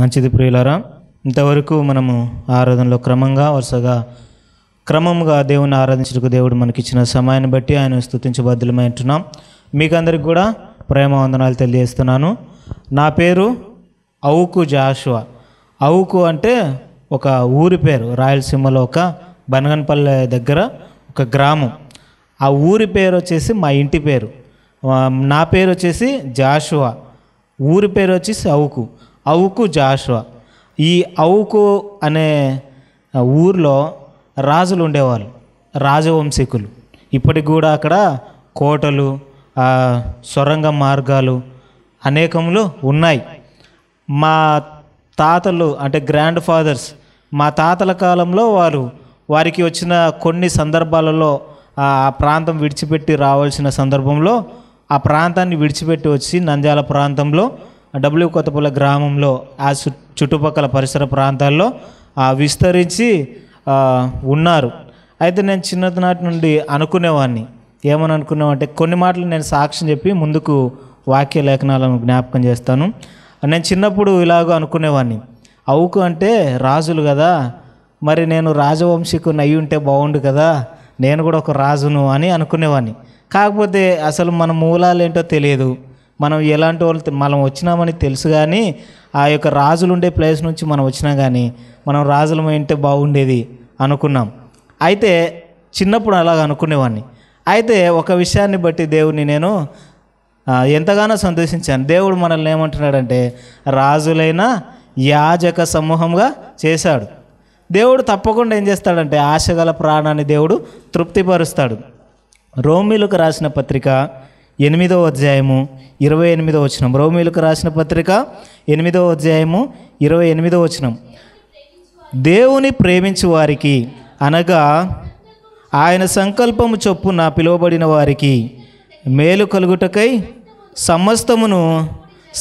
మంచిది ప్రియులారా ఇంతవరకు మనము ఆరాధనలో క్రమంగా వరుసగా క్రమముగా దేవుని ఆరాధించడానికి దేవుడు మనకిచ్చిన సమయాన్ని బట్టి ఆయన స్థుతించబద్దులమై అంటున్నాం మీకు అందరికి కూడా ప్రేమ వందనాలు తెలియజేస్తున్నాను నా పేరు అవుకు జాషువా అవుకు అంటే ఒక ఊరి పేరు రాయలసీమలో ఒక బనగన్పల్లె దగ్గర ఒక గ్రామం ఆ ఊరి పేరు వచ్చేసి మా ఇంటి పేరు నా పేరు వచ్చేసి జాషువా ఊరి పేరు వచ్చేసి అవుకు అవుకు జాషువా ఈ అవుకు అనే ఊర్లో రాజులు ఉండేవాళ్ళు రాజవంశీకులు ఇప్పటికి కూడా అక్కడ కోటలు సొరంగ మార్గాలు అనేకములు ఉన్నాయి మా తాతలు అంటే గ్రాండ్ ఫాదర్స్ మా తాతల కాలంలో వారు వారికి వచ్చిన కొన్ని సందర్భాలలో ఆ ప్రాంతం విడిచిపెట్టి రావాల్సిన సందర్భంలో ఆ ప్రాంతాన్ని విడిచిపెట్టి వచ్చి నంద్యాల ప్రాంతంలో డబ్ల్యూ కొత్తపూల గ్రామంలో ఆ చుట్టుపక్కల పరిసర ప్రాంతాల్లో విస్తరించి ఉన్నారు అయితే నేను చిన్ననాటి నుండి అనుకునేవాడిని ఏమని అనుకున్నామంటే కొన్ని మాటలు నేను సాక్ష్యం చెప్పి ముందుకు వాక్య లేఖనాలను జ్ఞాపకం చేస్తాను నేను చిన్నప్పుడు ఇలాగ అనుకునేవాడిని అవుకు అంటే రాజులు కదా మరి నేను రాజవంశీకుని అయి ఉంటే బాగుండు కదా నేను కూడా ఒక రాజును అని అనుకునేవాడిని కాకపోతే అసలు మన మూలాలు ఏంటో తెలియదు మనం ఎలాంటి వాళ్ళు మనం వచ్చినామని తెలుసు కానీ ఆ యొక్క రాజులు ఉండే ప్లేస్ నుంచి మనం వచ్చినా కానీ మనం రాజులమై ఉంటే బాగుండేది అనుకున్నాం అయితే చిన్నప్పుడు అలాగ అనుకునేవాడిని అయితే ఒక విషయాన్ని బట్టి దేవుని నేను ఎంతగానో సంతోషించాను దేవుడు మనల్ని ఏమంటున్నాడంటే రాజులైన యాజక సమూహంగా చేశాడు దేవుడు తప్పకుండా ఏం చేస్తాడంటే ఆశగల ప్రాణాన్ని దేవుడు తృప్తిపరుస్తాడు రోమిలకు రాసిన పత్రిక ఎనిమిదో అధ్యాయము ఇరవై ఎనిమిదో వచనం రోమిలకు రాసిన పత్రిక ఎనిమిదో అధ్యాయము ఇరవై ఎనిమిదో వచనం దేవుని ప్రేమించు వారికి అనగా ఆయన సంకల్పము చొప్పున పిలువబడిన వారికి మేలు కలుగుటకై సమస్తమును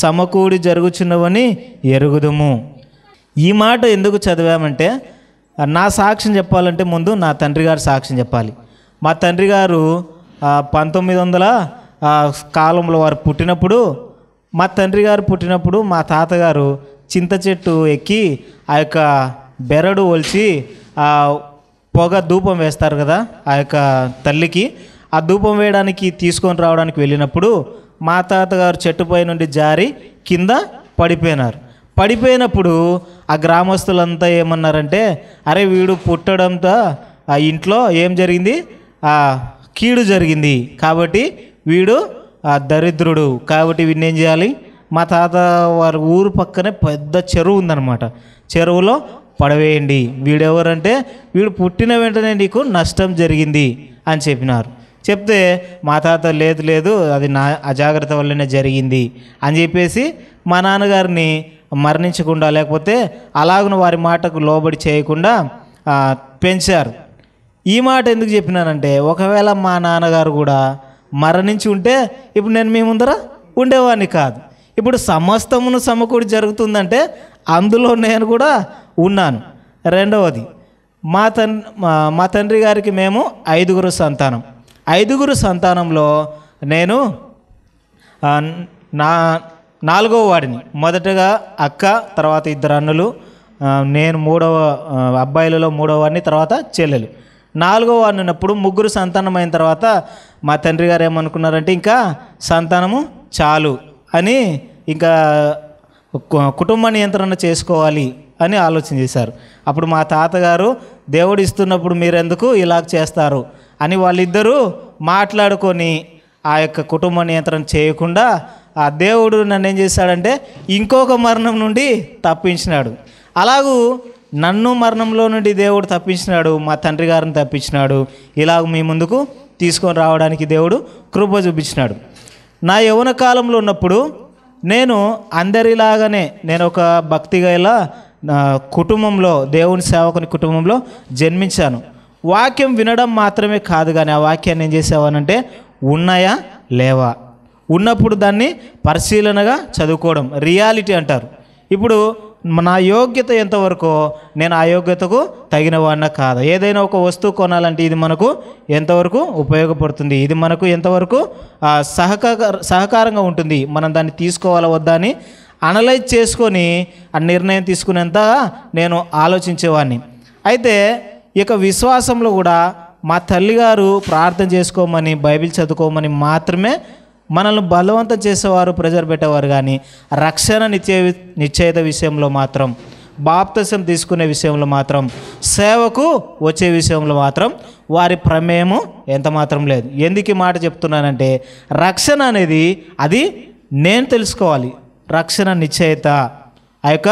సమకూడి జరుగుచున్నవని ఎరుగుదుము ఈ మాట ఎందుకు చదివామంటే నా సాక్ష్యం చెప్పాలంటే ముందు నా తండ్రి గారు సాక్ష్యం చెప్పాలి మా తండ్రి గారు పంతొమ్మిది వందల కాలంలో వారు పుట్టినప్పుడు మా తండ్రి గారు పుట్టినప్పుడు మా తాతగారు చింత చెట్టు ఎక్కి ఆ యొక్క బెరడు ఒలిచి ఆ పొగ ధూపం వేస్తారు కదా ఆ యొక్క తల్లికి ఆ ధూపం వేయడానికి తీసుకొని రావడానికి వెళ్ళినప్పుడు మా తాతగారు చెట్టుపై నుండి జారి కింద పడిపోయినారు పడిపోయినప్పుడు ఆ గ్రామస్తులంతా ఏమన్నారంటే అరే వీడు పుట్టడంతో ఆ ఇంట్లో ఏం జరిగింది కీడు జరిగింది కాబట్టి వీడు ఆ దరిద్రుడు కాబట్టి వీడిని ఏం చేయాలి మా తాత వారి ఊరు పక్కనే పెద్ద చెరువు ఉందన్నమాట చెరువులో పడవేయండి వీడెవరంటే వీడు పుట్టిన వెంటనే నీకు నష్టం జరిగింది అని చెప్పినారు చెప్తే మా తాత లేదు లేదు అది నా అజాగ్రత్త వల్లనే జరిగింది అని చెప్పేసి మా నాన్నగారిని మరణించకుండా లేకపోతే అలాగున వారి మాటకు లోబడి చేయకుండా పెంచారు ఈ మాట ఎందుకు చెప్పినానంటే ఒకవేళ మా నాన్నగారు కూడా మరణించి ఉంటే ఇప్పుడు నేను మీ ముందర ఉండేవాడిని కాదు ఇప్పుడు సమస్తమును సమకూడి జరుగుతుందంటే అందులో నేను కూడా ఉన్నాను రెండవది మా తన్ మా తండ్రి గారికి మేము ఐదుగురు సంతానం ఐదుగురు సంతానంలో నేను నా నాలుగవ వాడిని మొదటగా అక్క తర్వాత ఇద్దరు అన్నులు నేను మూడవ అబ్బాయిలలో మూడవ వాడిని తర్వాత చెల్లెలు నాలుగో వారు ఉన్నప్పుడు ముగ్గురు సంతానమైన తర్వాత మా తండ్రి గారు ఏమనుకున్నారంటే ఇంకా సంతానము చాలు అని ఇంకా కుటుంబ నియంత్రణ చేసుకోవాలి అని ఆలోచన చేశారు అప్పుడు మా తాతగారు దేవుడు ఇస్తున్నప్పుడు మీరెందుకు ఇలా చేస్తారు అని వాళ్ళిద్దరూ మాట్లాడుకొని ఆ యొక్క కుటుంబ నియంత్రణ చేయకుండా ఆ దేవుడు నన్ను ఏం చేశాడంటే ఇంకొక మరణం నుండి తప్పించినాడు అలాగూ నన్ను మరణంలో నుండి దేవుడు తప్పించినాడు మా తండ్రి గారిని తప్పించినాడు ఇలాగ మీ ముందుకు తీసుకొని రావడానికి దేవుడు కృప చూపించినాడు నా యవన కాలంలో ఉన్నప్పుడు నేను అందరిలాగానే నేను ఒక భక్తిగా ఇలా కుటుంబంలో దేవుని సేవకుని కుటుంబంలో జన్మించాను వాక్యం వినడం మాత్రమే కాదు కానీ ఆ వాక్యాన్ని ఏం చేసేవానంటే ఉన్నాయా లేవా ఉన్నప్పుడు దాన్ని పరిశీలనగా చదువుకోవడం రియాలిటీ అంటారు ఇప్పుడు నా యోగ్యత ఎంతవరకు నేను ఆ యోగ్యతకు తగిన వాడిన కాదు ఏదైనా ఒక వస్తువు కొనాలంటే ఇది మనకు ఎంతవరకు ఉపయోగపడుతుంది ఇది మనకు ఎంతవరకు సహకార సహకారంగా ఉంటుంది మనం దాన్ని తీసుకోవాలా వద్దా అని అనలైజ్ చేసుకొని ఆ నిర్ణయం తీసుకునేంత నేను ఆలోచించేవాడిని అయితే ఇక విశ్వాసంలో కూడా మా తల్లిగారు ప్రార్థన చేసుకోమని బైబిల్ చదువుకోమని మాత్రమే మనల్ని బలవంతం చేసేవారు ప్రెజర్ పెట్టేవారు కానీ రక్షణ నిశ్చయ నిశ్చయిత విషయంలో మాత్రం బాప్తసం తీసుకునే విషయంలో మాత్రం సేవకు వచ్చే విషయంలో మాత్రం వారి ప్రమేయము ఎంత మాత్రం లేదు ఎందుకు ఈ మాట చెప్తున్నానంటే రక్షణ అనేది అది నేను తెలుసుకోవాలి రక్షణ నిశ్చయిత ఆ యొక్క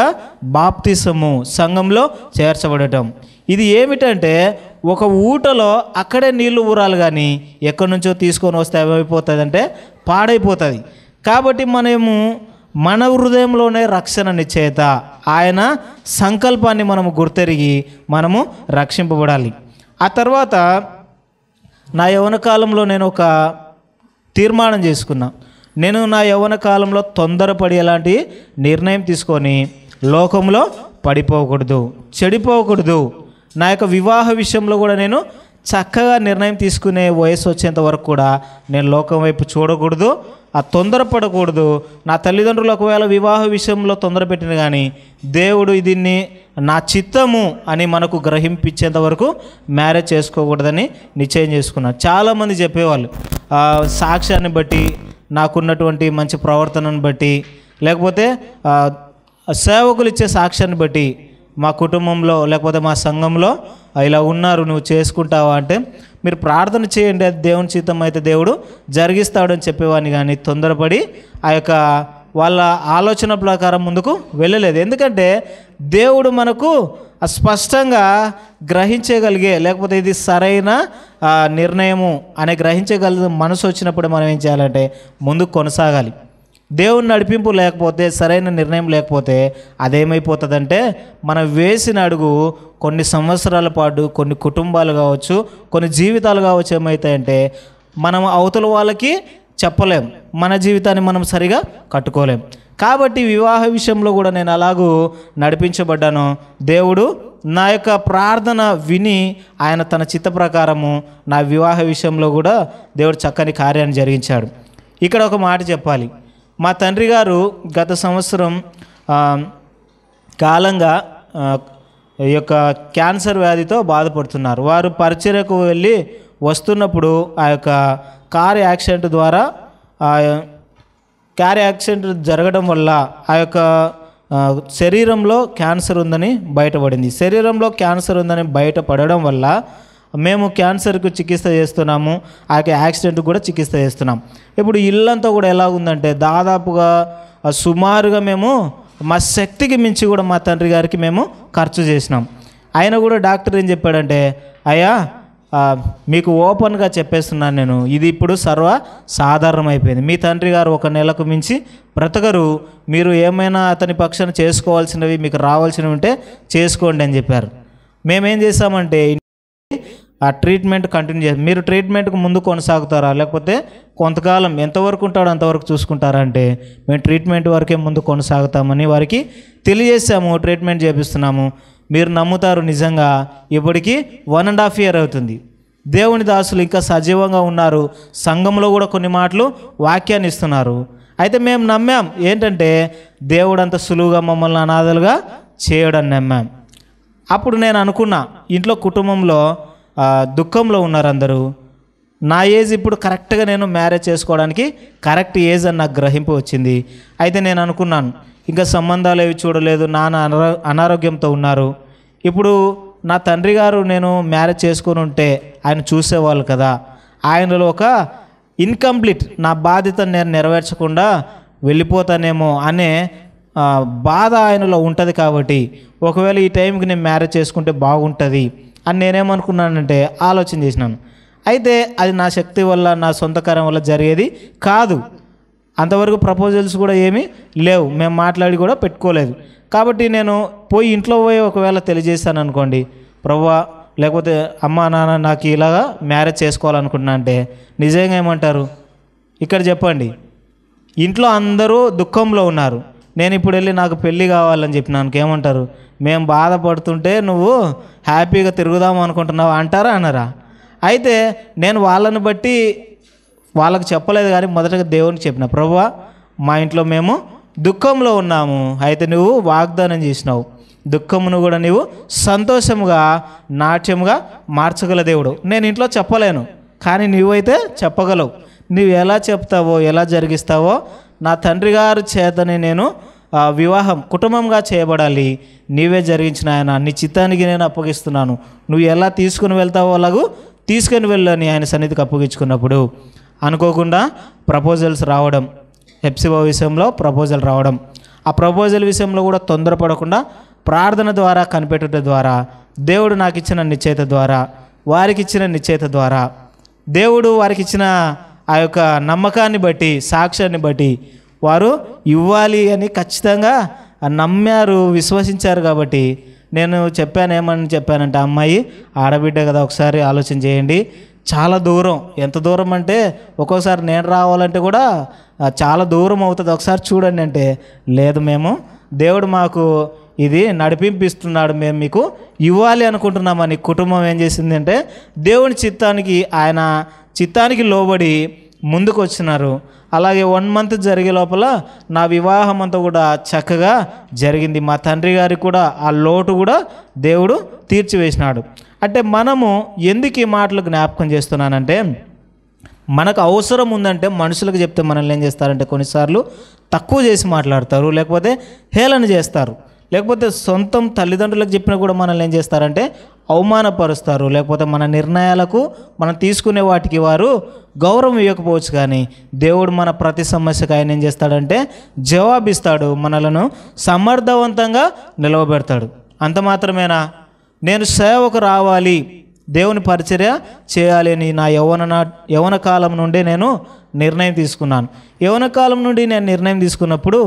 బాప్తిసము సంఘంలో చేర్చబడటం ఇది ఏమిటంటే ఒక ఊటలో అక్కడే నీళ్లు ఊరాలి కానీ ఎక్కడి నుంచో తీసుకొని వస్తే ఏమైపోతుంది అంటే పాడైపోతుంది కాబట్టి మనము మన హృదయంలోనే రక్షణ నిశ్చేత ఆయన సంకల్పాన్ని మనము గుర్తెరిగి మనము రక్షింపబడాలి ఆ తర్వాత నా యవన కాలంలో నేను ఒక తీర్మానం చేసుకున్నా నేను నా యవన కాలంలో తొందరపడి ఎలాంటి నిర్ణయం తీసుకొని లోకంలో పడిపోకూడదు చెడిపోకూడదు నా యొక్క వివాహ విషయంలో కూడా నేను చక్కగా నిర్ణయం తీసుకునే వయసు వచ్చేంత వరకు కూడా నేను లోకం వైపు చూడకూడదు ఆ తొందరపడకూడదు నా తల్లిదండ్రులు ఒకవేళ వివాహ విషయంలో తొందర పెట్టిన కానీ దేవుడు దీన్ని నా చిత్తము అని మనకు గ్రహింపించేంత వరకు మ్యారేజ్ చేసుకోకూడదని నిశ్చయం చేసుకున్నాను చాలామంది చెప్పేవాళ్ళు సాక్ష్యాన్ని బట్టి నాకున్నటువంటి మంచి ప్రవర్తనను బట్టి లేకపోతే సేవకులు ఇచ్చే సాక్ష్యాన్ని బట్టి మా కుటుంబంలో లేకపోతే మా సంఘంలో ఇలా ఉన్నారు నువ్వు చేసుకుంటావా అంటే మీరు ప్రార్థన చేయండి అది దేవుని చిత్తం అయితే దేవుడు జరిగిస్తాడని చెప్పేవాడిని కానీ తొందరపడి ఆ యొక్క వాళ్ళ ఆలోచన ప్రకారం ముందుకు వెళ్ళలేదు ఎందుకంటే దేవుడు మనకు స్పష్టంగా గ్రహించగలిగే లేకపోతే ఇది సరైన నిర్ణయము అనే గ్రహించగలిగే మనసు వచ్చినప్పుడు మనం ఏం చేయాలంటే ముందుకు కొనసాగాలి దేవుని నడిపింపు లేకపోతే సరైన నిర్ణయం లేకపోతే అదేమైపోతుందంటే మనం వేసిన అడుగు కొన్ని సంవత్సరాల పాటు కొన్ని కుటుంబాలు కావచ్చు కొన్ని జీవితాలు కావచ్చు ఏమవుతాయంటే మనం అవతల వాళ్ళకి చెప్పలేం మన జీవితాన్ని మనం సరిగా కట్టుకోలేం కాబట్టి వివాహ విషయంలో కూడా నేను అలాగూ నడిపించబడ్డాను దేవుడు నా యొక్క ప్రార్థన విని ఆయన తన చిత్త ప్రకారము నా వివాహ విషయంలో కూడా దేవుడు చక్కని కార్యాన్ని జరిగించాడు ఇక్కడ ఒక మాట చెప్పాలి మా తండ్రి గారు గత సంవత్సరం కాలంగా ఈ యొక్క క్యాన్సర్ వ్యాధితో బాధపడుతున్నారు వారు పరిచర్యకు వెళ్ళి వస్తున్నప్పుడు ఆ యొక్క కార్ యాక్సిడెంట్ ద్వారా కార్ యాక్సిడెంట్ జరగడం వల్ల ఆ యొక్క శరీరంలో క్యాన్సర్ ఉందని బయటపడింది శరీరంలో క్యాన్సర్ ఉందని బయటపడడం వల్ల మేము క్యాన్సర్కు చికిత్స చేస్తున్నాము ఆ యాక్సిడెంట్ కూడా చికిత్స చేస్తున్నాం ఇప్పుడు ఇల్లంతా కూడా ఎలా ఉందంటే దాదాపుగా సుమారుగా మేము మా శక్తికి మించి కూడా మా తండ్రి గారికి మేము ఖర్చు చేసినాం ఆయన కూడా డాక్టర్ ఏం చెప్పాడంటే అయ్యా మీకు ఓపెన్గా చెప్పేస్తున్నాను నేను ఇది ఇప్పుడు సర్వ సాధారణమైపోయింది మీ తండ్రి గారు ఒక నెలకు మించి బ్రతకరు మీరు ఏమైనా అతని పక్షాన చేసుకోవాల్సినవి మీకు రావాల్సినవి ఉంటే చేసుకోండి అని చెప్పారు మేమేం చేసామంటే ఆ ట్రీట్మెంట్ కంటిన్యూ చేస్తారు మీరు ట్రీట్మెంట్కి ముందు కొనసాగుతారా లేకపోతే కొంతకాలం ఎంతవరకు ఉంటాడో అంతవరకు చూసుకుంటారంటే మేము ట్రీట్మెంట్ వరకే ముందు కొనసాగుతామని వారికి తెలియజేసాము ట్రీట్మెంట్ చేపిస్తున్నాము మీరు నమ్ముతారు నిజంగా ఇప్పటికీ వన్ అండ్ హాఫ్ ఇయర్ అవుతుంది దేవుని దాసులు ఇంకా సజీవంగా ఉన్నారు సంఘంలో కూడా కొన్ని మాటలు వాక్యాన్ని ఇస్తున్నారు అయితే మేము నమ్మాం ఏంటంటే దేవుడు అంత సులువుగా మమ్మల్ని అనాథలుగా చేయడం నమ్మాం అప్పుడు నేను అనుకున్నా ఇంట్లో కుటుంబంలో దుఃఖంలో ఉన్నారు అందరూ నా ఏజ్ ఇప్పుడు కరెక్ట్గా నేను మ్యారేజ్ చేసుకోవడానికి కరెక్ట్ ఏజ్ అని నాకు గ్రహింపు వచ్చింది అయితే నేను అనుకున్నాను ఇంకా సంబంధాలు ఏవి చూడలేదు నాన్న అనారో అనారోగ్యంతో ఉన్నారు ఇప్పుడు నా తండ్రి గారు నేను మ్యారేజ్ చేసుకుని ఉంటే ఆయన చూసేవాళ్ళు కదా ఆయనలో ఒక ఇన్కంప్లీట్ నా బాధ్యత నేను నెరవేర్చకుండా వెళ్ళిపోతానేమో అనే బాధ ఆయనలో ఉంటుంది కాబట్టి ఒకవేళ ఈ టైంకి నేను మ్యారేజ్ చేసుకుంటే బాగుంటుంది అని నేనేమనుకున్నానంటే ఆలోచన చేసినాను అయితే అది నా శక్తి వల్ల నా సొంతకారం వల్ల జరిగేది కాదు అంతవరకు ప్రపోజల్స్ కూడా ఏమీ లేవు మేము మాట్లాడి కూడా పెట్టుకోలేదు కాబట్టి నేను పోయి ఇంట్లో పోయి ఒకవేళ తెలియజేశాను అనుకోండి ప్రవ్వా లేకపోతే అమ్మ నాన్న నాకు ఇలాగా మ్యారేజ్ చేసుకోవాలనుకుంటున్నా అంటే నిజంగా ఏమంటారు ఇక్కడ చెప్పండి ఇంట్లో అందరూ దుఃఖంలో ఉన్నారు నేను ఇప్పుడు వెళ్ళి నాకు పెళ్ళి కావాలని చెప్పి ఏమంటారు మేము బాధపడుతుంటే నువ్వు హ్యాపీగా తిరుగుదాం అనుకుంటున్నావు అంటారా అనరా అయితే నేను వాళ్ళని బట్టి వాళ్ళకు చెప్పలేదు కానీ మొదటగా దేవుని చెప్పిన ప్రభు మా ఇంట్లో మేము దుఃఖంలో ఉన్నాము అయితే నువ్వు వాగ్దానం చేసినావు దుఃఖమును కూడా నీవు సంతోషముగా నాట్యముగా మార్చగల దేవుడు నేను ఇంట్లో చెప్పలేను కానీ నువ్వైతే చెప్పగలవు నువ్వు ఎలా చెప్తావో ఎలా జరిగిస్తావో నా తండ్రి గారు చేతనే నేను వివాహం కుటుంబంగా చేయబడాలి నీవే జరిగించిన ఆయన నీ చిత్తానికి నేను అప్పగిస్తున్నాను నువ్వు ఎలా తీసుకుని వెళ్తావో అలాగూ తీసుకుని వెళ్ళని ఆయన సన్నిధికి అప్పగించుకున్నప్పుడు అనుకోకుండా ప్రపోజల్స్ రావడం ఎప్సిబో విషయంలో ప్రపోజల్ రావడం ఆ ప్రపోజల్ విషయంలో కూడా తొందరపడకుండా ప్రార్థన ద్వారా కనిపెట్టుట ద్వారా దేవుడు నాకు ఇచ్చిన నిశ్చేత ద్వారా వారికి ఇచ్చిన నిశ్చయిత ద్వారా దేవుడు వారికి ఇచ్చిన ఆ యొక్క నమ్మకాన్ని బట్టి సాక్ష్యాన్ని బట్టి వారు ఇవ్వాలి అని ఖచ్చితంగా నమ్మారు విశ్వసించారు కాబట్టి నేను చెప్పాను ఏమని చెప్పానంటే అమ్మాయి ఆడబిడ్డ కదా ఒకసారి ఆలోచన చేయండి చాలా దూరం ఎంత దూరం అంటే ఒక్కోసారి నేను రావాలంటే కూడా చాలా దూరం అవుతుంది ఒకసారి చూడండి అంటే లేదు మేము దేవుడు మాకు ఇది నడిపింపిస్తున్నాడు మేము మీకు ఇవ్వాలి అనుకుంటున్నామని కుటుంబం ఏం చేసిందంటే దేవుని చిత్తానికి ఆయన చిత్తానికి లోబడి ముందుకు వచ్చినారు అలాగే వన్ మంత్ జరిగే లోపల నా వివాహం అంతా కూడా చక్కగా జరిగింది మా తండ్రి గారికి కూడా ఆ లోటు కూడా దేవుడు తీర్చివేసినాడు అంటే మనము ఎందుకు ఈ మాటలు జ్ఞాపకం చేస్తున్నానంటే మనకు అవసరం ఉందంటే మనుషులకు చెప్తే మనల్ని ఏం చేస్తారంటే కొన్నిసార్లు తక్కువ చేసి మాట్లాడతారు లేకపోతే హేళన చేస్తారు లేకపోతే సొంతం తల్లిదండ్రులకు చెప్పినా కూడా మనల్ని ఏం చేస్తారంటే అవమానపరుస్తారు లేకపోతే మన నిర్ణయాలకు మనం తీసుకునే వాటికి వారు గౌరవం ఇవ్వకపోవచ్చు కానీ దేవుడు మన ప్రతి సమస్యకు ఆయన ఏం చేస్తాడంటే జవాబిస్తాడు మనలను సమర్థవంతంగా నిలవబెడతాడు అంత మాత్రమేనా నేను సేవకు రావాలి దేవుని పరిచర్య చేయాలి అని నా యవన నా యవన కాలం నుండి నేను నిర్ణయం తీసుకున్నాను యవన కాలం నుండి నేను నిర్ణయం తీసుకున్నప్పుడు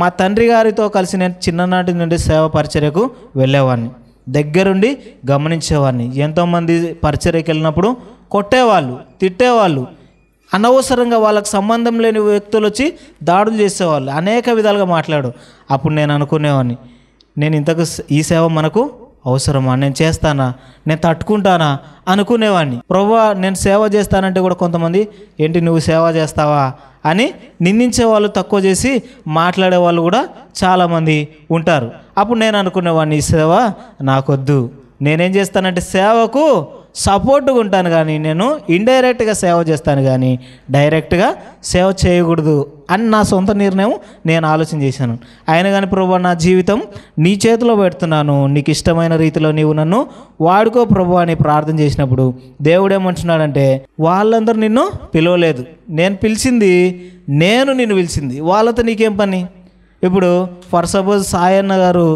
మా తండ్రి గారితో కలిసి నేను చిన్ననాటి నుండి సేవ పరిచర్యకు వెళ్ళేవాడిని దగ్గరుండి గమనించేవాడిని ఎంతోమంది పరిచర్యకి వెళ్ళినప్పుడు కొట్టేవాళ్ళు తిట్టేవాళ్ళు అనవసరంగా వాళ్ళకు సంబంధం లేని వ్యక్తులు వచ్చి దాడులు చేసేవాళ్ళు అనేక విధాలుగా మాట్లాడు అప్పుడు నేను అనుకునేవాడిని నేను ఇంతకు ఈ సేవ మనకు అవసరమా నేను చేస్తానా నేను తట్టుకుంటానా అనుకునేవాడిని ప్రభు నేను సేవ చేస్తానంటే కూడా కొంతమంది ఏంటి నువ్వు సేవ చేస్తావా అని నిందించే వాళ్ళు తక్కువ చేసి మాట్లాడే వాళ్ళు కూడా చాలామంది ఉంటారు అప్పుడు నేను అనుకునేవాడిని ఈ సేవ నాకొద్దు నేనేం చేస్తానంటే సేవకు సపోర్ట్గా ఉంటాను కానీ నేను ఇండైరెక్ట్గా సేవ చేస్తాను కానీ డైరెక్ట్గా సేవ చేయకూడదు అని నా సొంత నిర్ణయం నేను ఆలోచన చేశాను ఆయన కానీ ప్రభు నా జీవితం నీ చేతిలో పెడుతున్నాను నీకు ఇష్టమైన రీతిలో నీవు నన్ను వాడుకో ప్రభు అని ప్రార్థన చేసినప్పుడు దేవుడు వాళ్ళందరూ నిన్ను పిలవలేదు నేను పిలిచింది నేను నిన్ను పిలిచింది వాళ్ళతో నీకేం పని ఇప్పుడు ఫర్ సపోజ్ సాయన్న గారు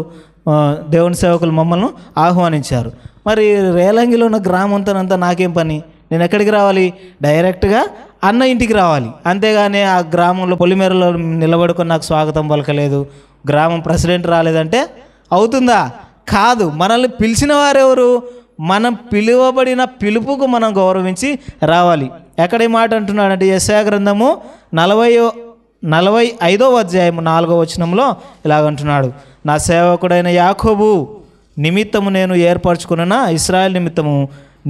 దేవుని సేవకులు మమ్మల్ని ఆహ్వానించారు మరి రేలంగిలో ఉన్న గ్రామంతనంతా నాకేం పని నేను ఎక్కడికి రావాలి డైరెక్ట్గా అన్న ఇంటికి రావాలి అంతేగాని ఆ గ్రామంలో పొలిమేరలో నిలబడుకొని నాకు స్వాగతం పలకలేదు గ్రామం ప్రెసిడెంట్ రాలేదంటే అవుతుందా కాదు మనల్ని పిలిచిన వారెవరు మనం పిలువబడిన పిలుపుకు మనం గౌరవించి రావాలి ఎక్కడ ఈ మాట అంటున్నాడంటే యశా గ్రంథము నలభై నలభై ఐదో అధ్యాయము నాలుగో వచనంలో ఇలాగంటున్నాడు నా సేవకుడైన యాకోబు నిమిత్తము నేను ఏర్పరచుకున్న ఇస్రాయల్ నిమిత్తము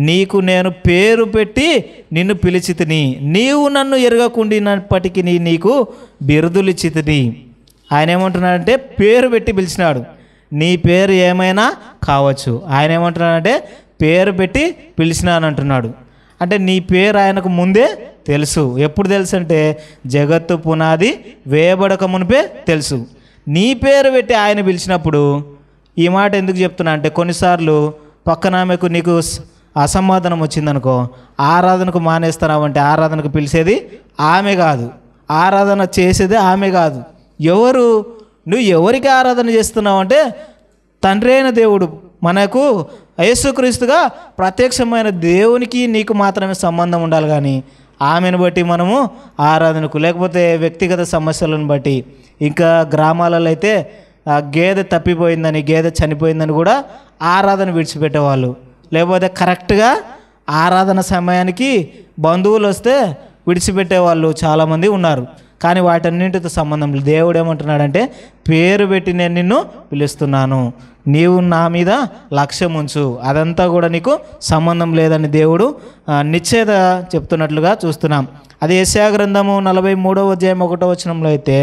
నీకు నేను పేరు పెట్టి నిన్ను పిలిచితిని నీవు నన్ను ఎరగకుండినప్పటికీ నీ నీకు బిరుదులిచ్చితిని ఆయన ఏమంటున్నాడంటే పేరు పెట్టి పిలిచినాడు నీ పేరు ఏమైనా కావచ్చు ఆయన ఏమంటున్నాడంటే పేరు పెట్టి పిలిచినానంటున్నాడు అంటే నీ పేరు ఆయనకు ముందే తెలుసు ఎప్పుడు తెలుసు అంటే జగత్తు పునాది వేయబడక మునిపే తెలుసు నీ పేరు పెట్టి ఆయన పిలిచినప్పుడు ఈ మాట ఎందుకు చెప్తున్నా అంటే కొన్నిసార్లు పక్కన ఆమెకు నీకు అసమాధానం వచ్చిందనుకో ఆరాధనకు మానేస్తున్నావు అంటే ఆరాధనకు పిలిచేది ఆమె కాదు ఆరాధన చేసేది ఆమె కాదు ఎవరు నువ్వు ఎవరికి ఆరాధన చేస్తున్నావు అంటే తండ్రి అయిన దేవుడు మనకు యేసుక్రీస్తుగా ప్రత్యక్షమైన దేవునికి నీకు మాత్రమే సంబంధం ఉండాలి కానీ ఆమెను బట్టి మనము ఆరాధనకు లేకపోతే వ్యక్తిగత సమస్యలను బట్టి ఇంకా గ్రామాలలో అయితే గేదె తప్పిపోయిందని గేదె చనిపోయిందని కూడా ఆరాధన విడిచిపెట్టేవాళ్ళు లేకపోతే కరెక్ట్గా ఆరాధన సమయానికి బంధువులు వస్తే విడిచిపెట్టేవాళ్ళు చాలామంది ఉన్నారు కానీ వాటన్నింటితో సంబంధం లేదు దేవుడు ఏమంటున్నాడంటే పేరు పెట్టి నేను నిన్ను పిలుస్తున్నాను నీవు నా మీద లక్ష్యం ఉంచు అదంతా కూడా నీకు సంబంధం లేదని దేవుడు నిశ్చేత చెప్తున్నట్లుగా చూస్తున్నాం అది యశయా గ్రంథము నలభై మూడవ అధ్యాయం ఒకటో వచనంలో అయితే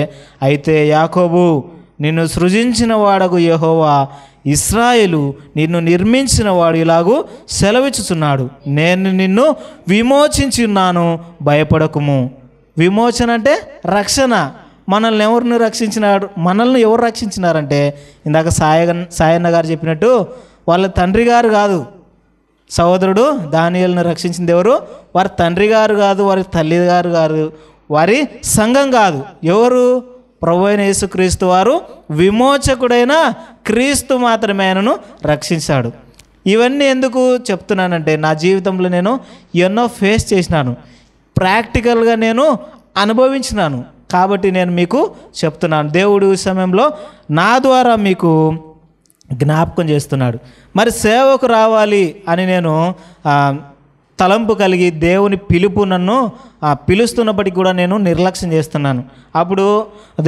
అయితే యాకోబు నిన్ను సృజించిన వాడగు యహోవా ఇస్రాయిలు నిన్ను నిర్మించిన వాడు ఇలాగూ సెలవిచ్చుచున్నాడు నేను నిన్ను విమోచించున్నాను భయపడకుము విమోచన అంటే రక్షణ మనల్ని ఎవరిని రక్షించినారు మనల్ని ఎవరు రక్షించినారంటే ఇందాక సాయ సాయన్న గారు చెప్పినట్టు వాళ్ళ తండ్రి గారు కాదు సహోదరుడు దానియల్ని రక్షించింది ఎవరు వారి తండ్రి గారు కాదు వారి తల్లి గారు కాదు వారి సంఘం కాదు ఎవరు ప్రభు అయిన యేసుక్రీస్తు వారు విమోచకుడైన క్రీస్తు మాత్రమే ఆయనను రక్షించాడు ఇవన్నీ ఎందుకు చెప్తున్నానంటే నా జీవితంలో నేను ఎన్నో ఫేస్ చేసినాను ప్రాక్టికల్గా నేను అనుభవించినాను కాబట్టి నేను మీకు చెప్తున్నాను దేవుడు సమయంలో నా ద్వారా మీకు జ్ఞాపకం చేస్తున్నాడు మరి సేవకు రావాలి అని నేను తలంపు కలిగి దేవుని పిలుపు నన్ను పిలుస్తున్నప్పటికీ కూడా నేను నిర్లక్ష్యం చేస్తున్నాను అప్పుడు